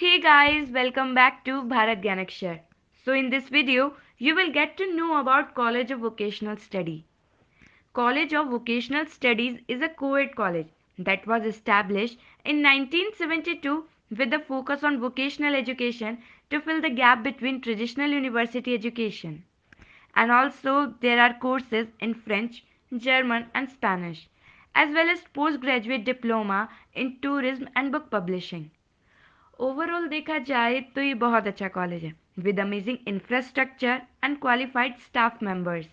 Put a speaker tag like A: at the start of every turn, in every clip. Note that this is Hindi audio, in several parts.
A: Hey guys, welcome back to Bharat Ganakshar. So in this video, you will get to know about College of Vocational Study. College of Vocational Studies is a co-ed college that was established in 1972 with a focus on vocational education to fill the gap between traditional university education. And also there are courses in French, German and Spanish as well as postgraduate diploma in tourism and book publishing. Overall देखा जाए तो ये बहुत अच्छा कॉलेज है with amazing infrastructure and qualified staff members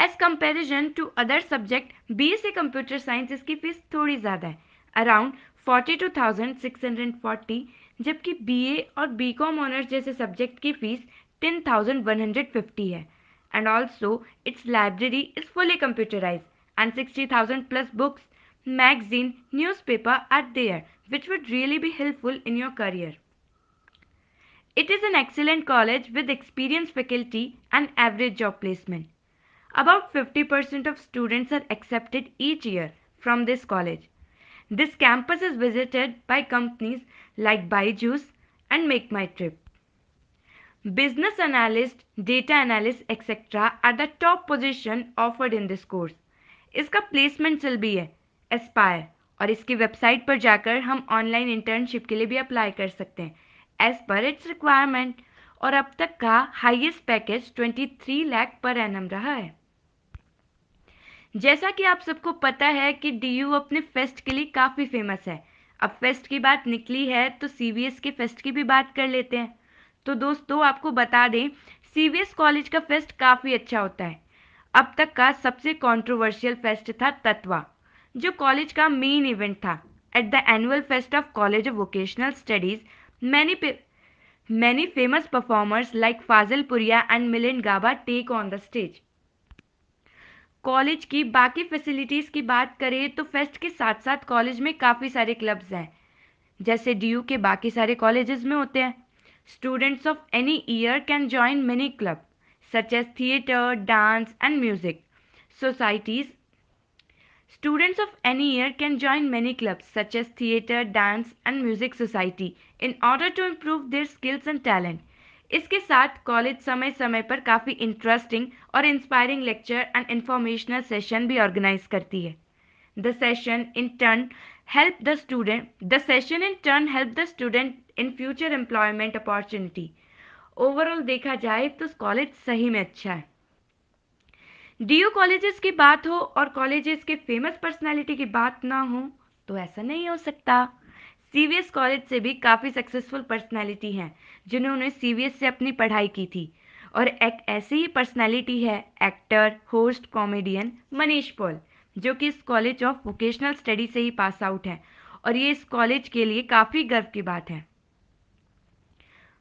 A: as comparison to other subject B S computer science इसकी फीस थोड़ी ज़्यादा है around forty two thousand six hundred forty जबकि बी ए और बी कॉम ऑनर्स जैसे सब्जेक्ट की fees ten thousand one hundred fifty है and also its library is fully computerise and sixty thousand plus books magazine, newspaper are there, which would really be helpful in your career. It is an excellent college with experienced faculty and average job placement. About 50% of students are accepted each year from this college. This campus is visited by companies like Byju's and Make My Trip. Business analyst, data analyst, etc. are the top position offered in this course. Iska placement cell भी एस्पायर और इसकी वेबसाइट पर जाकर हम ऑनलाइन इंटर्नशिप के लिए भी अप्लाई कर सकते हैं एज पर इट्स रिक्वायरमेंट और अब तक का highest package 23 lakh per annum रहा है जैसा कि आप सबको पता है कि डीयू अपने फेस्ट के लिए काफ़ी फेमस है अब फेस्ट की बात निकली है तो सीबीएस के फेस्ट की भी बात कर लेते हैं तो दोस्तों आपको बता दें सीबीएस कॉलेज का फेस्ट काफ़ी अच्छा होता है अब तक का सबसे कंट्रोवर्शियल फेस्ट था तत्वा जो कॉलेज का मेन इवेंट था at the annual fest of college of vocational studies many many famous performers like Fazilpuria and Millind Gaba take on the stage college की बाकी फैसिलिटीज़ की बात करें तो फेस्ट के साथ साथ कॉलेज में काफ़ी सारे क्लब्स हैं जैसे डी के बाकी सारे कॉलेजेस में होते हैं students of any year can join many club such as theatre dance and music societies students of any year can join many clubs such as theatre dance and music society in order to improve their skills and talent इसके साथ कॉलेज समय समय पर काफ़ी इंटरेस्टिंग और inspiring lecture and informational session भी ऑर्गेनाइज करती है the session in turn help the student the session in turn help the student in future employment opportunity overall देखा जाए तो कॉलेज सही में अच्छा है डीओ कॉलेजेस की बात हो और कॉलेजेस के फेमस पर्सनालिटी की बात ना हो तो ऐसा नहीं हो सकता सीवीएस कॉलेज से भी काफ़ी सक्सेसफुल पर्सनालिटी हैं जिन्होंने सीवीएस से अपनी पढ़ाई की थी और एक ऐसी ही पर्सनालिटी है actor host comedian Manish Paul जो कि इस कॉलेज ऑफ वोकेशनल स्टडी से ही पास आउट है और ये इस कॉलेज के लिए काफ़ी गर्व की बात है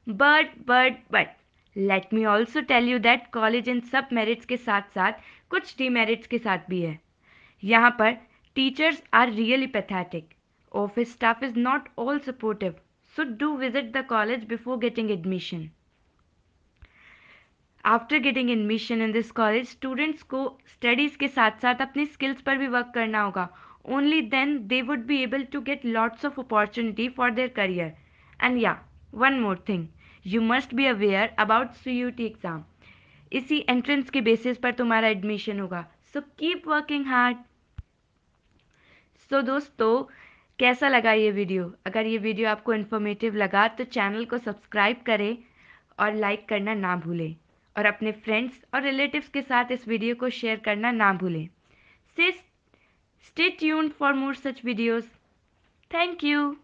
A: but but but let me also tell you that college इन सब मेरिट्स के साथ साथ कुछ डीमेरिट्स के साथ भी है यहाँ पर teachers are really pathetic office staff is not all supportive so do visit the college before getting admission after getting admission in this college students को स्टडीज़ के साथ साथ अपनी स्किल्स पर भी वर्क करना होगा only then they would be able to get lots of opportunity for their career and या one more thing you must be aware about C U T exam इसी एंट्रेंस के बेसिस पर तुम्हारा एडमिशन होगा so keep working hard so दोस्तों कैसा लगा ये वीडियो अगर ये वीडियो आपको इन्फॉर्मेटिव लगा तो चैनल को सब्सक्राइब करें और लाइक करना ना भूलें और अपने फ्रेंड्स और रिलेटिव्स के साथ इस वीडियो को शेयर करना ना भूलें stay tuned for more such videos thank you